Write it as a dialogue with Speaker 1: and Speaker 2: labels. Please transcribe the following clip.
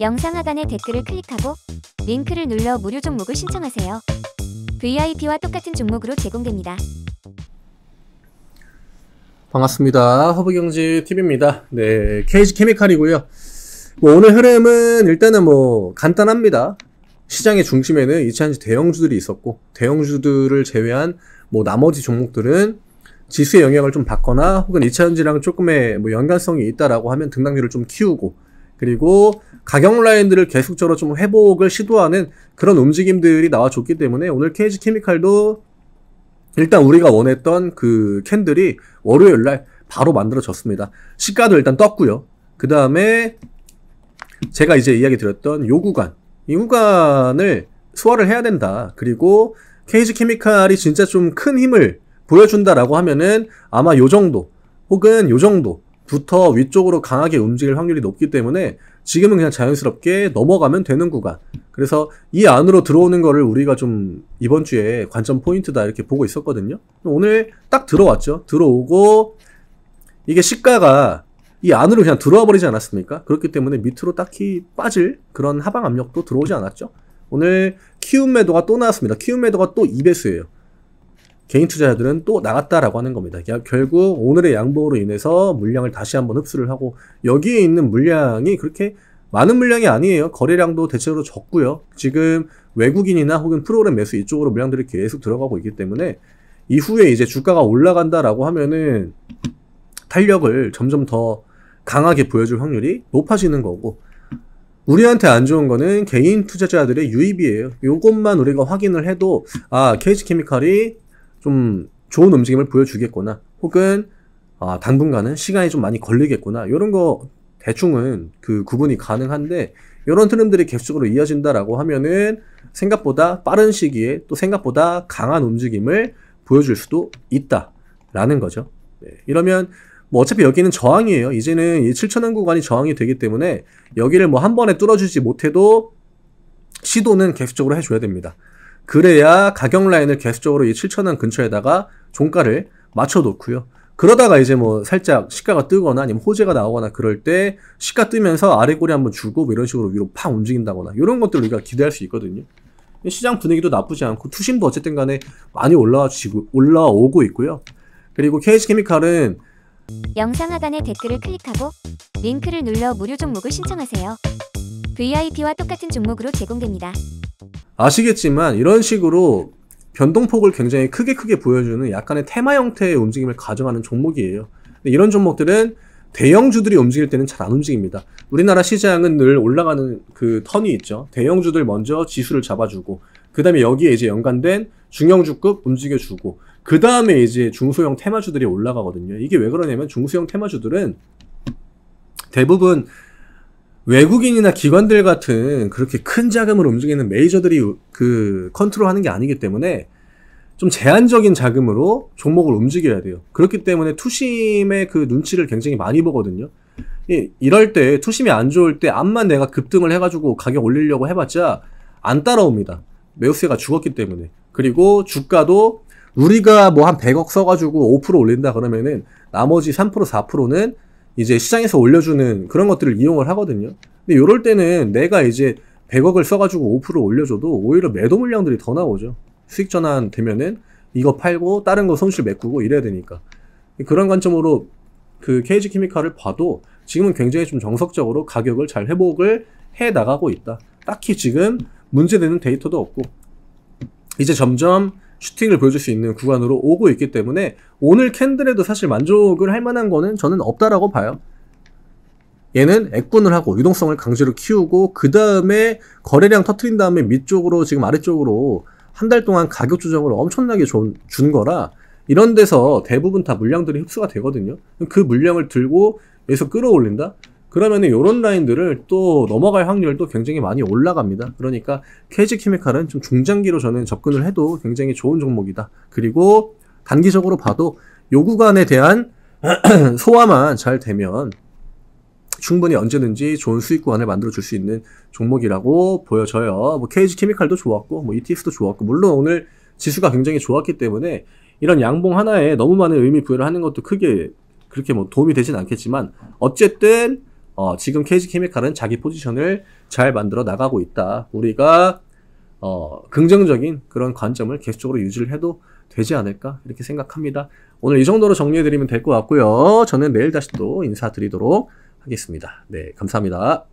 Speaker 1: 영상 하단의 댓글을 클릭하고 링크를 눌러 무료 종목을 신청하세요. VIP와 똑같은 종목으로 제공됩니다. 반갑습니다. 허브경제TV입니다. 네, KG 케미칼이고요. 뭐 오늘 흐름은 일단은 뭐 간단합니다. 시장의 중심에는 이차전지 대형주들이 있었고 대형주들을 제외한 뭐 나머지 종목들은 지수의 영향을 좀 받거나 혹은 이차전지랑 조금의 뭐 연관성이 있다라고 하면 등락률을 좀 키우고 그리고 가격 라인들을 계속적으로 좀 회복을 시도하는 그런 움직임들이 나와줬기 때문에 오늘 KG 케미칼도 일단 우리가 원했던 그 캔들이 월요일 날 바로 만들어졌습니다. 시가도 일단 떴고요. 그 다음에 제가 이제 이야기 드렸던 요 구간 이 구간을 소화를 해야 된다. 그리고 케이지 케미칼이 진짜 좀 큰 힘을 보여준다라고 하면은 아마 요 정도 혹은 요 정도 부터 위쪽으로 강하게 움직일 확률이 높기 때문에 지금은 그냥 자연스럽게 넘어가면 되는 구간. 그래서 이 안으로 들어오는 거를 우리가 좀 이번 주에 관점 포인트다 이렇게 보고 있었거든요. 오늘 딱 들어왔죠. 들어오고 이게 시가가 이 안으로 그냥 들어와 버리지 않았습니까? 그렇기 때문에 밑으로 딱히 빠질 그런 하방 압력도 들어오지 않았죠. 오늘 키움 매도가 또 나왔습니다. 키움 매도가 또 2배수예요. 개인 투자자들은 또 나갔다라고 하는 겁니다. 결국 오늘의 양봉으로 인해서 물량을 다시 한번 흡수를 하고 여기에 있는 물량이 그렇게 많은 물량이 아니에요. 거래량도 대체로 적고요. 지금 외국인이나 혹은 프로그램 매수 이쪽으로 물량들이 계속 들어가고 있기 때문에 이후에 이제 주가가 올라간다라고 하면은 탄력을 점점 더 강하게 보여줄 확률이 높아지는 거고 우리한테 안 좋은 거는 개인 투자자들의 유입이에요. 이것만 우리가 확인을 해도 아케이 g 케미칼이 좀 좋은 움직임을 보여주겠구나 혹은 아, 당분간은 시간이 좀 많이 걸리겠구나 이런 거 대충은 그 구분이 가능한데 이런 트렌드들이 계속적으로 이어진다라고 하면은 생각보다 빠른 시기에 또 생각보다 강한 움직임을 보여줄 수도 있다라는 거죠. 네, 이러면 뭐 어차피 여기는 저항이에요. 이제는 이 7천원 구간이 저항이 되기 때문에 여기를 뭐 한 번에 뚫어주지 못해도 시도는 계속적으로 해줘야 됩니다. 그래야 가격 라인을 계속적으로 이7천원 근처에다가 종가를 맞춰 놓고요. 그러다가 이제 뭐 살짝 시가가 뜨거나 아니면 호재가 나오거나 그럴 때 시가 뜨면서 아래 고리 한번 주고 뭐 이런 식으로 위로 팍 움직인다거나 이런 것들 우리가 기대할 수 있거든요. 시장 분위기도 나쁘지 않고 투심도 어쨌든 간에 많이 올라와주시고 올라오고 있고요. 그리고 KH 케미칼은 영상 하단의 댓글을 클릭하고 링크를 눌러 무료 종목을 신청하세요. VIP와 똑같은 종목으로 제공됩니다. 아시겠지만 이런 식으로 변동폭을 굉장히 크게 크게 보여주는 약간의 테마 형태의 움직임을 가져가는 종목이에요. 이런 종목들은 대형주들이 움직일 때는 잘 안 움직입니다. 우리나라 시장은 늘 올라가는 그 턴이 있죠. 대형주들 먼저 지수를 잡아주고, 그 다음에 여기에 이제 연관된 중형주급 움직여주고, 그 다음에 이제 중소형 테마주들이 올라가거든요. 이게 왜 그러냐면 중소형 테마주들은 대부분 외국인이나 기관들 같은 그렇게 큰 자금을 움직이는 메이저들이 그 컨트롤하는 게 아니기 때문에 좀 제한적인 자금으로 종목을 움직여야 돼요. 그렇기 때문에 투심의 그 눈치를 굉장히 많이 보거든요. 이럴 때 투심이 안 좋을 때 암만 내가 급등을 해가지고 가격 올리려고 해봤자 안 따라옵니다. 매우세가 죽었기 때문에. 그리고 주가도 우리가 뭐 한 100억 써가지고 5% 올린다 그러면은 나머지 3% 4%는 이제 시장에서 올려주는 그런 것들을 이용을 하거든요. 근데 이럴 때는 내가 이제 100억을 써가지고 5% 올려줘도 오히려 매도 물량들이 더 나오죠. 수익 전환 되면은 이거 팔고 다른 거 손실 메꾸고 이래야 되니까. 그런 관점으로 그 케이지 키미칼을 봐도 지금은 굉장히 좀 정석적으로 가격을 잘 회복을 해 나가고 있다. 딱히 지금 문제되는 데이터도 없고 이제 점점 슈팅을 보여줄 수 있는 구간으로 오고 있기 때문에 오늘 캔들에도 사실 만족을 할 만한 거는 저는 없다라고 봐요. 얘는 액군을 하고 유동성을 강제로 키우고 그 다음에 거래량 터트린 다음에 밑쪽으로 지금 아래쪽으로 한 달 동안 가격 조정을 엄청나게 준, 준 거라 이런 데서 대부분 다 물량들이 흡수가 되거든요. 그 물량을 들고 여기서 끌어올린다? 그러면은 이런 라인들을 또 넘어갈 확률도 굉장히 많이 올라갑니다. 그러니까 케이지 키미칼은좀 중장기로 저는 접근을 해도 굉장히 좋은 종목이다. 그리고 단기적으로 봐도 요 구간에 대한 소화만 잘 되면 충분히 언제든지 좋은 수익 구간을 만들어 줄 수 있는 종목이라고 보여져요. 뭐 케이지 케미칼도 좋았고 뭐 ETF도 좋았고 물론 오늘 지수가 굉장히 좋았기 때문에 이런 양봉 하나에 너무 많은 의미 부여를 하는 것도 크게 그렇게 뭐 도움이 되진 않겠지만 어쨌든 어, 지금 KG 케미칼은 자기 포지션을 잘 만들어 나가고 있다. 우리가 어, 긍정적인 그런 관점을 계속적으로 유지를 해도 되지 않을까 이렇게 생각합니다. 오늘 이 정도로 정리해드리면 될 것 같고요. 저는 내일 다시 또 인사드리도록 하겠습니다. 네, 감사합니다.